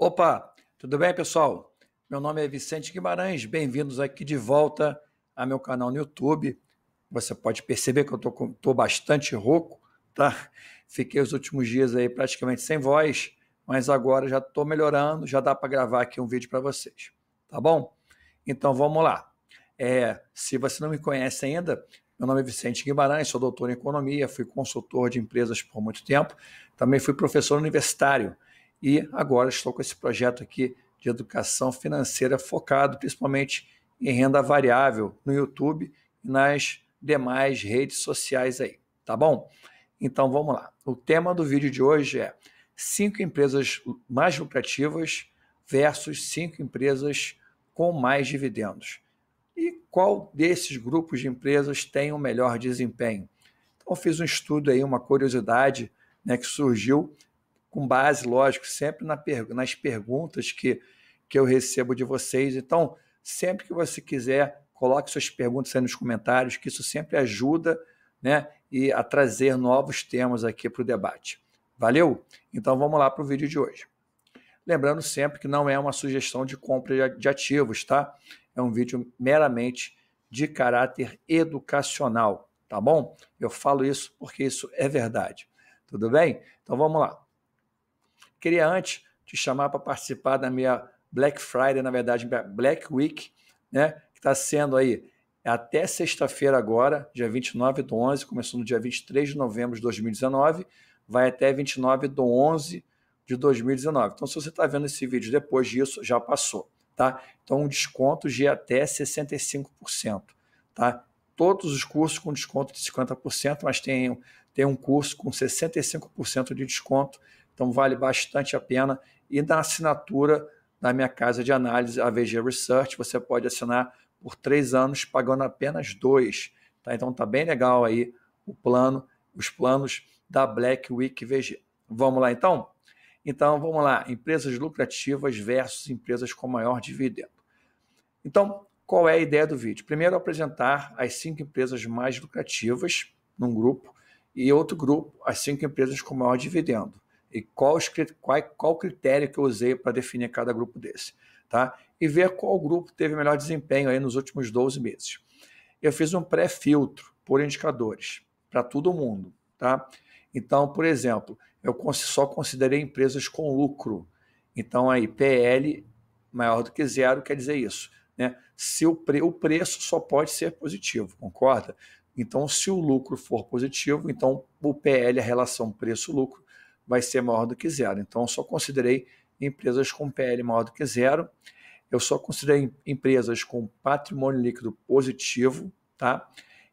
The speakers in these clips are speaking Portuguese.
Opa, tudo bem, pessoal? Meu nome é Vicente Guimarães, bem-vindos aqui de volta ao meu canal no YouTube. Você pode perceber que eu tô, tô bastante rouco, tá? Fiquei os últimos dias aí praticamente sem voz, mas agora já estou melhorando, já dá para gravar aqui um vídeo para vocês, tá bom? Então vamos lá. É, se você não me conhece ainda, meu nome é Vicente Guimarães, sou doutor em economia, fui consultor de empresas por muito tempo, também fui professor universitário e agora estou com esse projeto aqui de educação financeira focado principalmente em renda variável no YouTube e nas demais redes sociais aí, tá bom? Então vamos lá. O tema do vídeo de hoje é cinco empresas mais lucrativas versus cinco empresas com mais dividendos. E qual desses grupos de empresas tem o melhor desempenho? Então fiz um estudo aí, uma curiosidade né, que surgiu com base, lógico, sempre na per nas perguntas que, que eu recebo de vocês. Então, sempre que você quiser, coloque suas perguntas aí nos comentários, que isso sempre ajuda né, e a trazer novos temas aqui para o debate. Valeu? Então vamos lá para o vídeo de hoje. Lembrando sempre que não é uma sugestão de compra de ativos, tá? É um vídeo meramente de caráter educacional, tá bom? Eu falo isso porque isso é verdade. Tudo bem? Então vamos lá. Queria antes te chamar para participar da minha Black Friday, na verdade, Black Week, né? Que está sendo aí até sexta-feira agora, dia 29 do 11, começou no dia 23 de novembro de 2019, vai até 29 do 11 de 2019. Então, se você está vendo esse vídeo depois disso, já passou, tá? Então, um desconto de até 65%, tá? Todos os cursos com desconto de 50%, mas tem, tem um curso com 65% de desconto, então vale bastante a pena. E na assinatura da minha casa de análise, a VG Research, você pode assinar por três anos, pagando apenas dois. Tá? Então tá bem legal aí o plano, os planos da Black Week VG. Vamos lá então? Então vamos lá, empresas lucrativas versus empresas com maior dividendo. Então, qual é a ideia do vídeo? Primeiro, apresentar as cinco empresas mais lucrativas num grupo e outro grupo, as cinco empresas com maior dividendo e qual, qual, qual critério que eu usei para definir cada grupo desse, tá? E ver qual grupo teve melhor desempenho aí nos últimos 12 meses. Eu fiz um pré-filtro por indicadores para todo mundo, tá? Então, por exemplo, eu só considerei empresas com lucro. Então, aí, PL maior do que zero quer dizer isso. Né? Se o, pre, o preço só pode ser positivo, concorda? Então, se o lucro for positivo, então o PL, a relação preço-lucro, vai ser maior do que zero. Então, eu só considerei empresas com PL maior do que zero. Eu só considerei empresas com patrimônio líquido positivo, tá?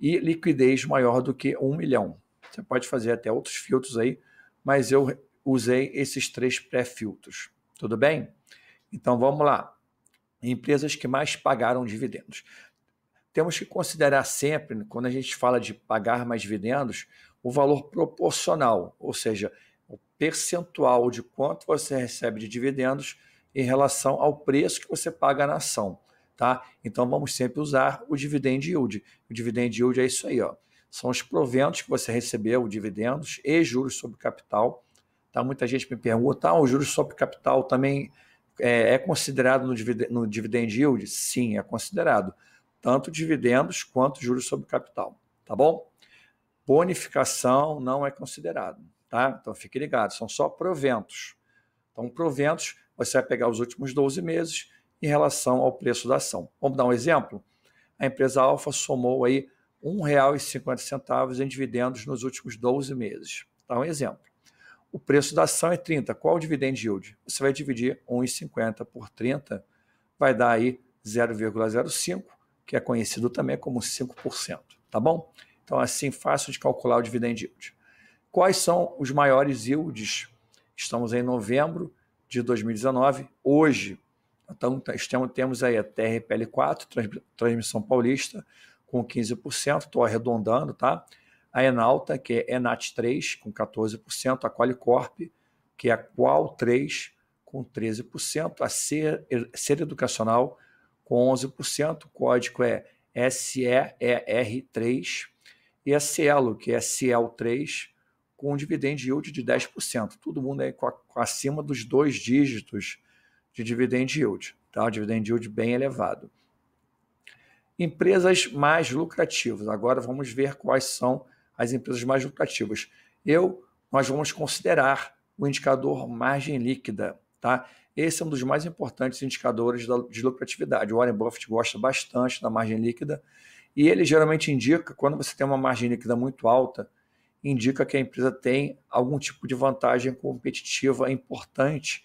E liquidez maior do que um milhão. Você pode fazer até outros filtros aí, mas eu usei esses três pré-filtros. Tudo bem? Então vamos lá. Empresas que mais pagaram dividendos. Temos que considerar sempre, quando a gente fala de pagar mais dividendos, o valor proporcional, ou seja, o percentual de quanto você recebe de dividendos em relação ao preço que você paga na ação. Tá? Então vamos sempre usar o dividend yield. O dividend yield é isso aí, ó. São os proventos que você recebeu, dividendos e juros sobre capital. Tá? Muita gente me pergunta, ah, o juros sobre capital também é, é considerado no, dividend, no dividend yield? Sim, é considerado. Tanto dividendos quanto juros sobre capital, tá bom? Bonificação não é considerado. Tá? Então fique ligado, são só proventos. Então, proventos, você vai pegar os últimos 12 meses em relação ao preço da ação. Vamos dar um exemplo? A empresa Alfa somou aí R$ 1,50 em dividendos nos últimos 12 meses. Dá um exemplo. O preço da ação é 30. Qual o dividend yield? Você vai dividir 1,50 por 30, vai dar aí 0,05, que é conhecido também como 5%, tá bom? Então, é assim, fácil de calcular o dividend yield. Quais são os maiores yields? Estamos em novembro de 2019, hoje. Então, tá, temos aí a TRPL4, Transmissão Paulista, com 15%, estou arredondando, tá? A Enalta, que é Enat 3, com 14%, a Qualicorp, que é a Qual 3, com 13%, a Ser, Educacional, com 11%, o código é SEER3, e a Cielo, que é Ciel3, com um dividend yield de 10%. Todo mundo aí com a, com acima dos dois dígitos de dividend yield, tá? Um dividend yield bem elevado. Empresas mais lucrativas. Agora vamos ver quais são as empresas mais lucrativas. Eu, nós vamos considerar o indicador margem líquida, tá? Esse é um dos mais importantes indicadores de lucratividade. O Warren Buffett gosta bastante da margem líquida e ele geralmente indica quando você tem uma margem líquida muito alta, indica que a empresa tem algum tipo de vantagem competitiva importante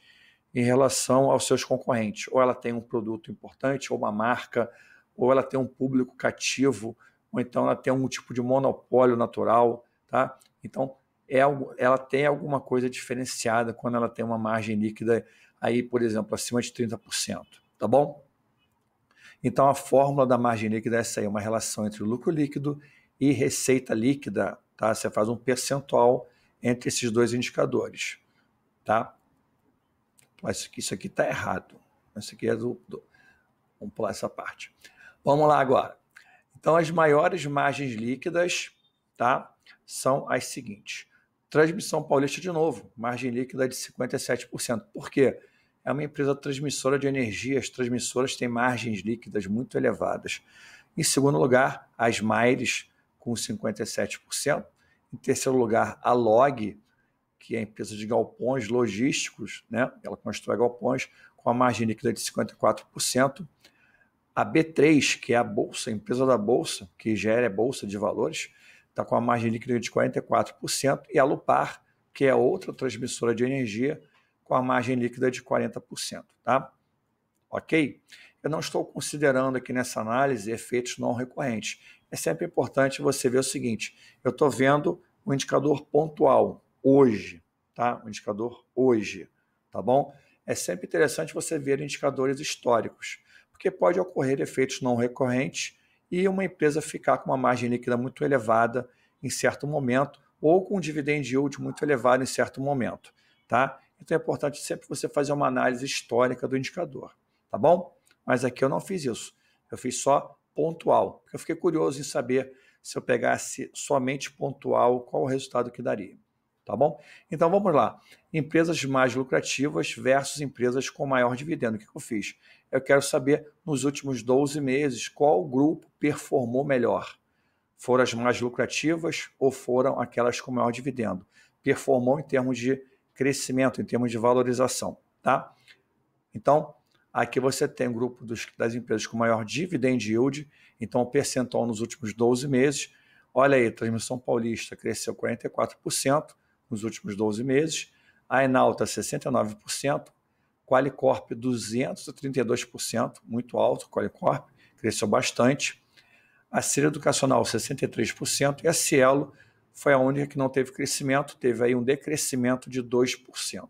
em relação aos seus concorrentes. Ou ela tem um produto importante, ou uma marca, ou ela tem um público cativo, ou então ela tem um tipo de monopólio natural, tá? Então, é, ela tem alguma coisa diferenciada quando ela tem uma margem líquida aí, por exemplo, acima de 30%, tá bom? Então, a fórmula da margem líquida é essa aí, uma relação entre lucro líquido e receita líquida, Tá? Você faz um percentual entre esses dois indicadores. Tá? Isso aqui está errado. Isso aqui é do, do. Vamos pular essa parte. Vamos lá agora. Então, as maiores margens líquidas tá, são as seguintes. Transmissão Paulista, de novo, margem líquida de 57%. Por quê? É uma empresa transmissora de energia, as transmissoras têm margens líquidas muito elevadas. Em segundo lugar, as Maires, com 57%. Em terceiro lugar, a Log, que é a empresa de galpões logísticos, né? ela constrói galpões, com a margem líquida de 54%. A B3, que é a bolsa, a empresa da bolsa, que gera a bolsa de valores, está com a margem líquida de 44%. E a Lupar, que é outra transmissora de energia, com a margem líquida de 40%. Tá? Ok? Eu não estou considerando aqui nessa análise efeitos não recorrentes é sempre importante você ver o seguinte: eu estou vendo um indicador pontual hoje, tá? Um indicador hoje, tá bom? É sempre interessante você ver indicadores históricos, porque pode ocorrer efeitos não recorrentes e uma empresa ficar com uma margem líquida muito elevada em certo momento ou com um dividend yield muito elevado em certo momento, tá? Então é importante sempre você fazer uma análise histórica do indicador, tá bom? Mas aqui eu não fiz isso. Eu fiz só pontual. Eu fiquei curioso em saber se eu pegasse somente pontual, qual o resultado que daria. Tá bom? Então vamos lá. Empresas mais lucrativas versus empresas com maior dividendo. O que eu fiz? Eu quero saber nos últimos 12 meses qual grupo performou melhor. Foram as mais lucrativas ou foram aquelas com maior dividendo? Performou em termos de crescimento, em termos de valorização. Tá? Então, Aqui você tem o um grupo dos, das empresas com maior dividend yield, então o percentual nos últimos 12 meses. Olha aí, Transmissão Paulista cresceu 44% nos últimos 12 meses, a Enalta 69%, Qualicorp 232%, muito alto, Qualicorp cresceu bastante, a Cira Educacional 63% e a Cielo foi a única que não teve crescimento, teve aí um decrescimento de 2%.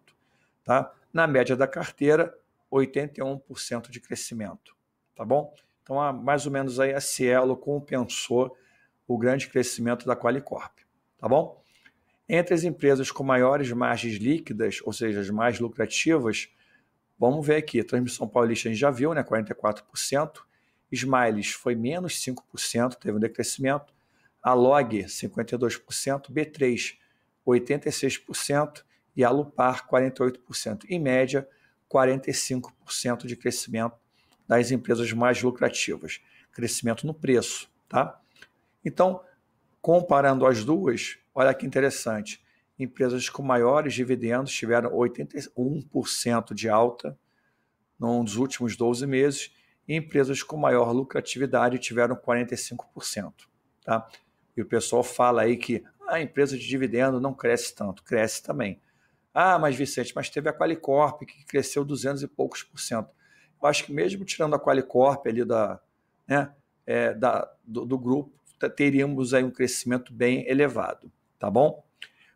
Tá? Na média da carteira, 81% de crescimento, tá bom? Então, mais ou menos aí a Cielo compensou o grande crescimento da Qualicorp, tá bom? Entre as empresas com maiores margens líquidas, ou seja, as mais lucrativas, vamos ver aqui, Transmissão Paulista a gente já viu, né, 44%, Smiles foi menos 5%, teve um decrescimento, a Log 52%, B3 86% e a Lupar 48%. Em média, 45% de crescimento das empresas mais lucrativas, crescimento no preço, tá? Então, comparando as duas, olha que interessante. Empresas com maiores dividendos tiveram 81% de alta nos últimos 12 meses e empresas com maior lucratividade tiveram 45%, tá? E o pessoal fala aí que a ah, empresa de dividendo não cresce tanto, cresce também. Ah, mas Vicente, mas teve a Qualicorp que cresceu 200 e poucos por cento. Eu acho que mesmo tirando a Qualicorp ali da, né, é, da, do, do grupo, teríamos aí um crescimento bem elevado, tá bom?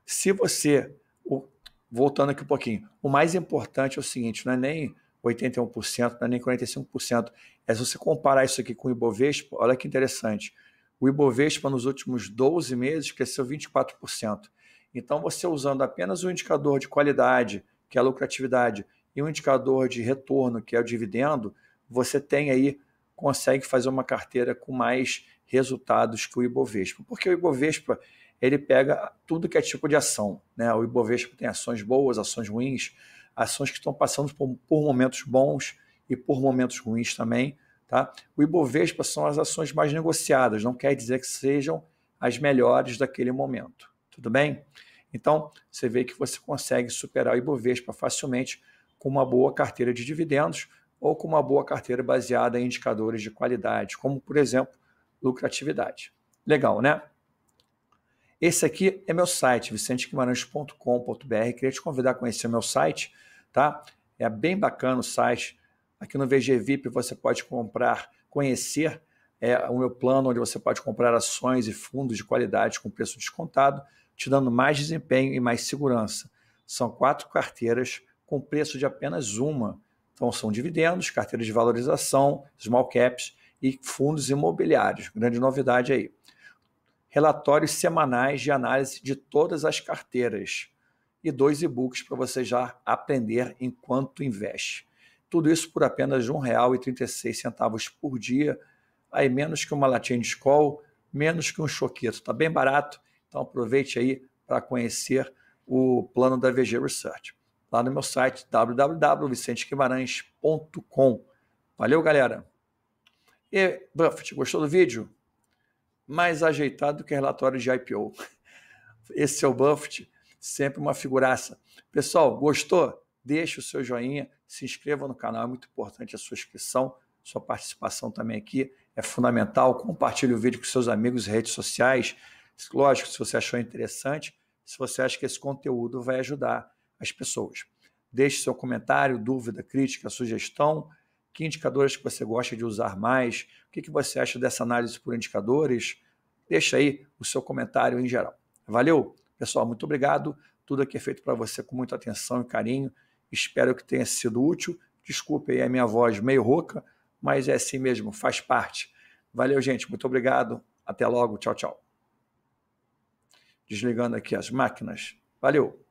Se você, o, voltando aqui um pouquinho, o mais importante é o seguinte, não é nem 81%, não é nem 45%, é se você comparar isso aqui com o Ibovespa, olha que interessante, o Ibovespa nos últimos 12 meses cresceu 24%. Então, você usando apenas um indicador de qualidade, que é a lucratividade, e um indicador de retorno, que é o dividendo, você tem aí, consegue fazer uma carteira com mais resultados que o Ibovespa. Porque o Ibovespa, ele pega tudo que é tipo de ação. Né? O Ibovespa tem ações boas, ações ruins, ações que estão passando por, por momentos bons e por momentos ruins também. Tá? O Ibovespa são as ações mais negociadas, não quer dizer que sejam as melhores daquele momento. Tudo bem? Então, você vê que você consegue superar o Ibovespa facilmente com uma boa carteira de dividendos ou com uma boa carteira baseada em indicadores de qualidade, como, por exemplo, lucratividade. Legal, né? Esse aqui é meu site, vicenteguimarães.com.br. Queria te convidar a conhecer o meu site, tá? É bem bacana o site. Aqui no VG VIP você pode comprar, conhecer é, o meu plano, onde você pode comprar ações e fundos de qualidade com preço descontado te dando mais desempenho e mais segurança. São quatro carteiras com preço de apenas uma. Então, são dividendos, carteiras de valorização, small caps e fundos imobiliários. Grande novidade aí. Relatórios semanais de análise de todas as carteiras e dois e-books para você já aprender enquanto investe. Tudo isso por apenas R$ 1,36 por dia, aí menos que uma latinha de escol, menos que um choqueto. Está bem barato então aproveite aí para conhecer o plano da VG Research lá no meu site www.vicenteguimarães.com. Valeu, galera. E Buffett, gostou do vídeo? Mais ajeitado que relatório de IPO. Esse é o Buffett, sempre uma figuraça. Pessoal, gostou? Deixe o seu joinha, se inscreva no canal, é muito importante a sua inscrição, sua participação também aqui é fundamental. Compartilhe o vídeo com seus amigos em redes sociais. Lógico, se você achou interessante, se você acha que esse conteúdo vai ajudar as pessoas. Deixe seu comentário, dúvida, crítica, sugestão. Que indicadores que você gosta de usar mais? O que, que você acha dessa análise por indicadores? Deixa aí o seu comentário em geral. Valeu? Pessoal, muito obrigado. Tudo aqui é feito para você com muita atenção e carinho. Espero que tenha sido útil. Desculpe aí a minha voz meio rouca, mas é assim mesmo, faz parte. Valeu, gente. Muito obrigado. Até logo. Tchau, tchau desligando aqui as máquinas. Valeu!